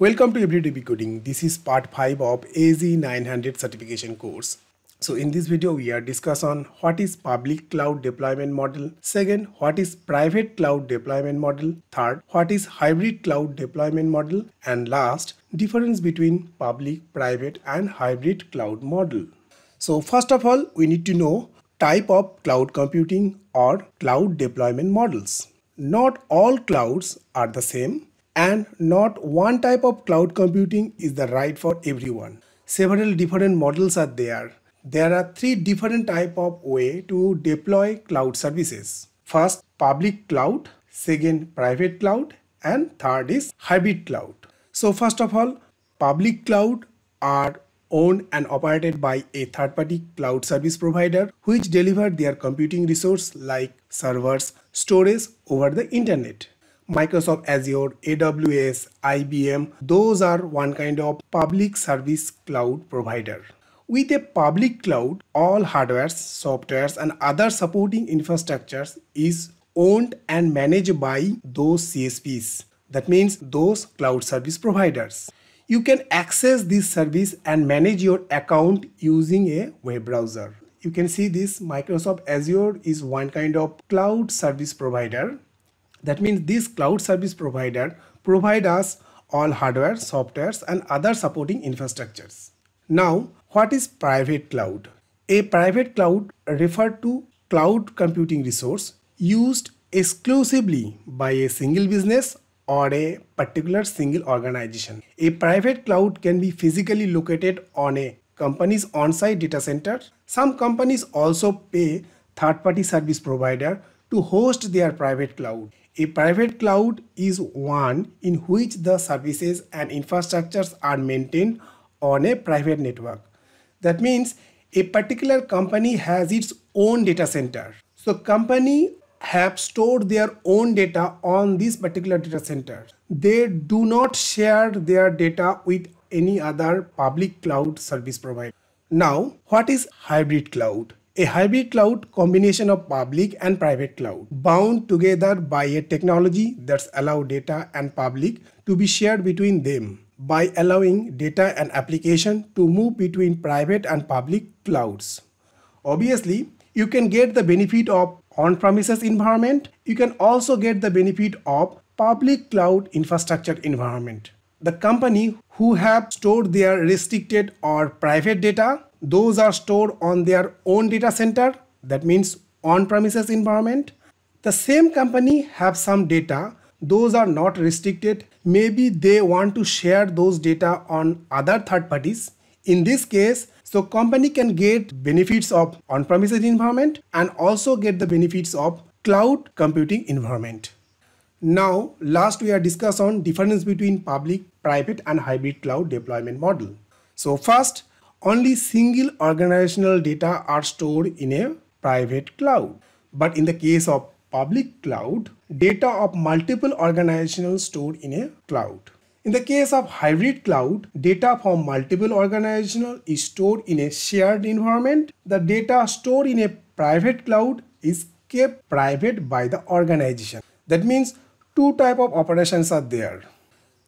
Welcome to EBDB Coding. This is part 5 of AZ900 certification course. So in this video we are discuss on what is public cloud deployment model, second what is private cloud deployment model, third what is hybrid cloud deployment model and last difference between public, private and hybrid cloud model. So first of all we need to know type of cloud computing or cloud deployment models. Not all clouds are the same and not one type of cloud computing is the right for everyone. Several different models are there. There are three different type of way to deploy cloud services. First, public cloud, second, private cloud, and third is hybrid cloud. So first of all, public cloud are owned and operated by a third-party cloud service provider which deliver their computing resource like servers, storage over the internet. Microsoft Azure, AWS, IBM, those are one kind of public service cloud provider. With a public cloud, all hardwares, softwares and other supporting infrastructures is owned and managed by those CSPs. That means those cloud service providers. You can access this service and manage your account using a web browser. You can see this Microsoft Azure is one kind of cloud service provider that means these cloud service provider provide us all hardware, softwares and other supporting infrastructures. Now, what is private cloud? A private cloud referred to cloud computing resource used exclusively by a single business or a particular single organization. A private cloud can be physically located on a company's on-site data center. Some companies also pay third-party service provider to host their private cloud. A private cloud is one in which the services and infrastructures are maintained on a private network. That means a particular company has its own data center. So company have stored their own data on this particular data center. They do not share their data with any other public cloud service provider. Now, what is hybrid cloud? a hybrid cloud combination of public and private cloud bound together by a technology that's allowed data and public to be shared between them by allowing data and application to move between private and public clouds. Obviously, you can get the benefit of on-premises environment. You can also get the benefit of public cloud infrastructure environment. The company who have stored their restricted or private data those are stored on their own data center that means on-premises environment the same company have some data those are not restricted maybe they want to share those data on other third parties in this case so company can get benefits of on-premises environment and also get the benefits of cloud computing environment now last we are discuss on difference between public private and hybrid cloud deployment model so first only single organizational data are stored in a private cloud. But in the case of public cloud, data of multiple organizations stored in a cloud. In the case of hybrid cloud, data from multiple organisational is stored in a shared environment. The data stored in a private cloud is kept private by the organization. That means two type of operations are there.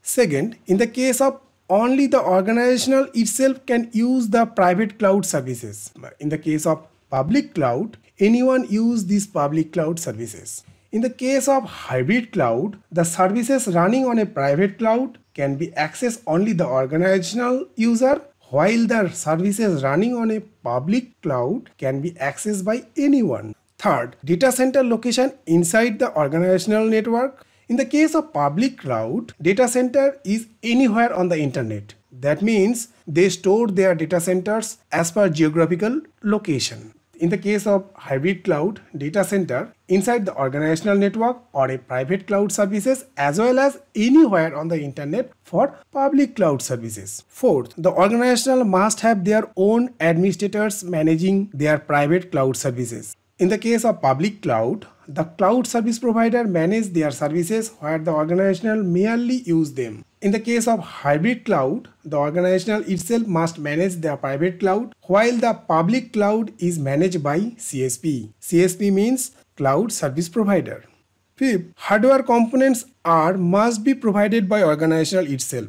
Second, in the case of only the organizational itself can use the private cloud services. In the case of public cloud, anyone use these public cloud services. In the case of hybrid cloud, the services running on a private cloud can be accessed only the organizational user while the services running on a public cloud can be accessed by anyone. Third, data center location inside the organizational network. In the case of public cloud, data center is anywhere on the internet. That means they store their data centers as per geographical location. In the case of hybrid cloud data center, inside the organizational network or a private cloud services as well as anywhere on the internet for public cloud services. Fourth, the organizational must have their own administrators managing their private cloud services. In the case of public cloud, the cloud service provider manage their services where the organizational merely use them. In the case of hybrid cloud, the organizational itself must manage their private cloud while the public cloud is managed by CSP. CSP means cloud service provider. Fifth, hardware components are must be provided by organizational itself.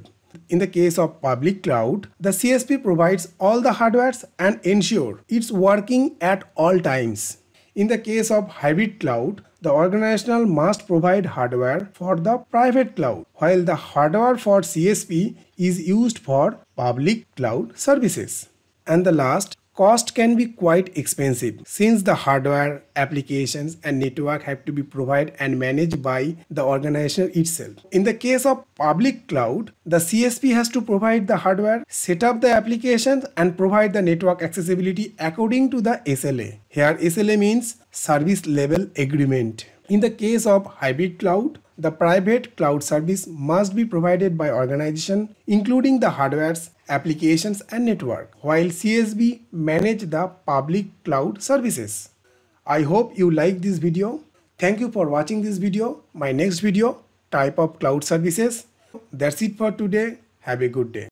In the case of public cloud, the CSP provides all the hardwares and ensure it's working at all times. In the case of hybrid cloud, the organizational must provide hardware for the private cloud, while the hardware for CSP is used for public cloud services. And the last, cost can be quite expensive since the hardware, applications and network have to be provided and managed by the organization itself. In the case of public cloud, the CSP has to provide the hardware, set up the applications and provide the network accessibility according to the SLA. Here SLA means Service Level Agreement. In the case of hybrid cloud, the private cloud service must be provided by organization including the hardwares, applications and network while CSB manage the public cloud services. I hope you like this video. Thank you for watching this video. My next video type of cloud services. That's it for today. Have a good day.